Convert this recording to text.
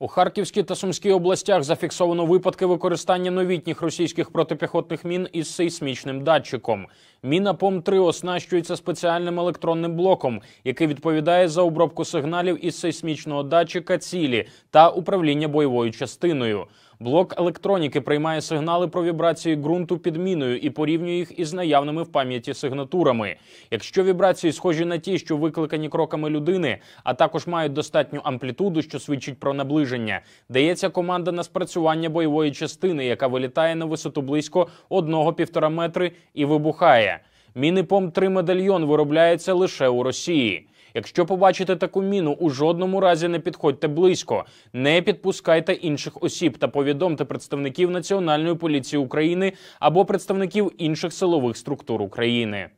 У Харківській та Сумській областях зафіксовано випадки використання новітніх російських протипіхотних мін із сейсмічним датчиком. Міна ПОМ-3 оснащується спеціальним електронним блоком, який відповідає за обробку сигналів із сейсмічного датчика цілі та управління бойовою частиною. Блок електроніки приймає сигнали про вібрації ґрунту під міною і порівнює їх із наявними в пам'яті сигнатурами. Якщо вібрації схожі на ті, що викликані кроками людини, а також мають достатню амплітуду, що свідчить про наближення, дається команда на спрацювання бойової частини, яка вилітає на висоту близько 1-1,5 метри і вибухає. Мінипом 3 медальйон виробляється лише у Росії. Якщо побачите таку міну, у жодному разі не підходьте близько, не підпускайте інших осіб та повідомте представників Національної поліції України або представників інших силових структур України.